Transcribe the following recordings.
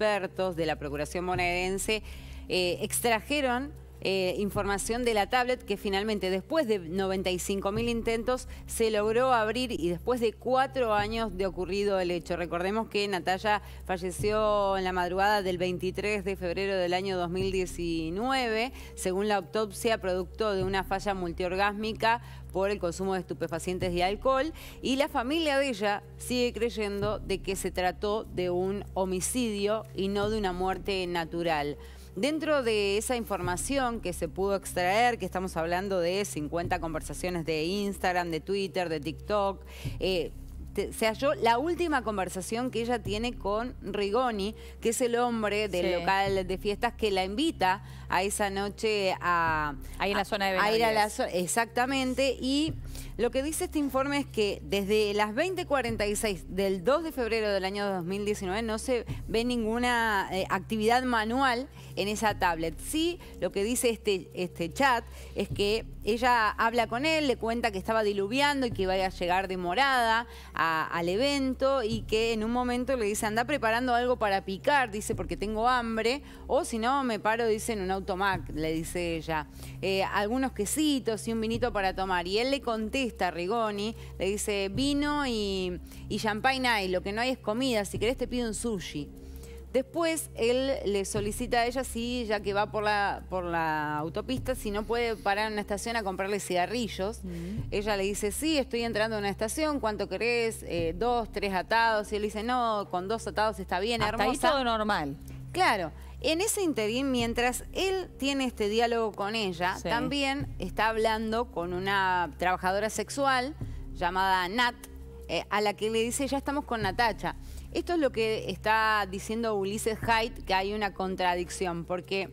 de la Procuración Bonaerense eh, extrajeron eh, información de la tablet que finalmente después de 95.000 intentos se logró abrir y después de cuatro años de ocurrido el hecho. Recordemos que Natalia falleció en la madrugada del 23 de febrero del año 2019, según la autopsia, producto de una falla multiorgásmica por el consumo de estupefacientes y alcohol y la familia de ella sigue creyendo de que se trató de un homicidio y no de una muerte natural. Dentro de esa información que se pudo extraer, que estamos hablando de 50 conversaciones de Instagram, de Twitter, de TikTok, eh, se halló la última conversación que ella tiene con Rigoni, que es el hombre del local de fiestas que la invita a esa noche a... Ahí en la zona de exactamente, y... Lo que dice este informe es que desde las 20.46 del 2 de febrero del año 2019 no se ve ninguna eh, actividad manual en esa tablet. Sí, lo que dice este, este chat es que ella habla con él, le cuenta que estaba diluviando y que iba a llegar demorada al evento y que en un momento le dice, anda preparando algo para picar, dice, porque tengo hambre, o si no, me paro, dice, en un automac, le dice ella, eh, algunos quesitos y un vinito para tomar. Y él le contesta a Rigoni, le dice, vino y, y champagne hay, lo que no hay es comida, si querés te pido un sushi. Después él le solicita a ella si, ya que va por la, por la autopista, si no puede parar en una estación a comprarle cigarrillos. Mm. Ella le dice, sí, estoy entrando en una estación, ¿cuánto querés? Eh, dos, tres atados. Y él dice, no, con dos atados está bien, Hasta hermosa. normal. Claro. En ese interín, mientras él tiene este diálogo con ella, también está hablando con una trabajadora sexual llamada Nat, eh, a la que le dice, ya estamos con Natacha. Esto es lo que está diciendo Ulises Haidt, que hay una contradicción, porque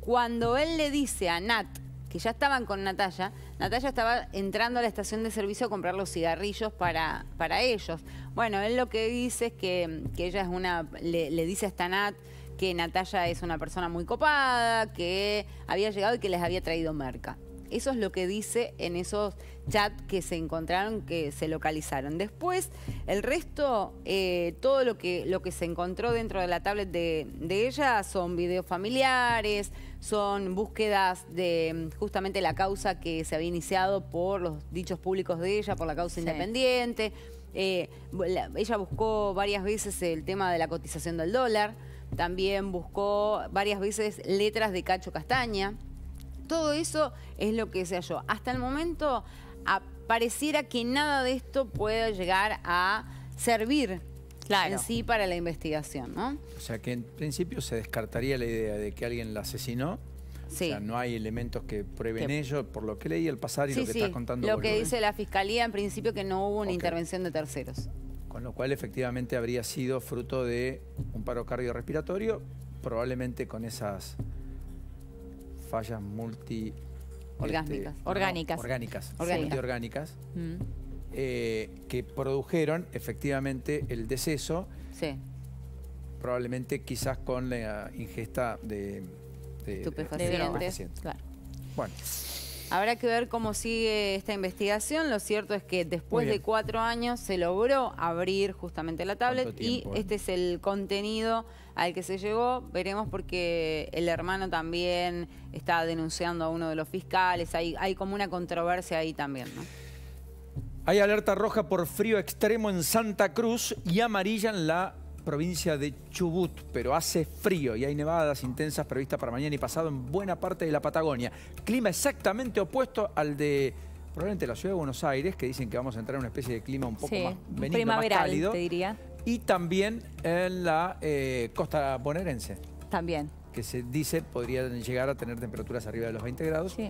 cuando él le dice a Nat que ya estaban con Natalia, Natalia estaba entrando a la estación de servicio a comprar los cigarrillos para, ellos. Bueno, él lo que dice es que, ella es una, le, dice a Nat que Natalia es una persona muy copada, que había llegado y que les había traído merca. Eso es lo que dice en esos chats que se encontraron, que se localizaron. Después, el resto, eh, todo lo que, lo que se encontró dentro de la tablet de, ella son videos familiares, son búsquedas de justamente la causa que se había iniciado por los dichos públicos de ella, por la causa independiente. Eh, ella buscó varias veces el tema de la cotización del dólar, también buscó varias veces letras de Cacho Castaña todo eso es lo que se halló. Hasta el momento pareciera que nada de esto pueda llegar a servir en sí para la investigación, ¿no? O sea que en principio se descartaría la idea de que alguien la asesinó. O sea, no hay elementos que prueben ello, por lo que leí el pasar y lo que sí. está contando. Lo que dice la fiscalía en principio que no hubo una intervención de terceros. Con lo cual efectivamente habría sido fruto de un paro cardiorrespiratorio, probablemente con esas fallas multi... Este, orgánicas. orgánicas. Multiorgánicas. Mm. Eh, que produjeron efectivamente el deceso. Sí. Probablemente quizás con la ingesta de... de, de, Bueno. Habrá que ver cómo sigue esta investigación. Lo cierto es que después de cuatro años se logró abrir justamente la tablet y este es el contenido al que se llegó. Veremos porque el hermano también está denunciando a uno de los fiscales. Hay, hay como una controversia ahí también, Hay alerta roja por frío extremo en Santa Cruz y amarilla en la provincia de Chubut, pero hace frío y hay nevadas intensas previstas para mañana y pasado en buena parte de la Patagonia. Clima exactamente opuesto al de probablemente la ciudad de Buenos Aires, que dicen que vamos a entrar en una especie de clima un poco más cálido, te diría. Y también en la eh, costa bonaerense. También. Que se dice podrían llegar a tener temperaturas arriba de los 20 grados.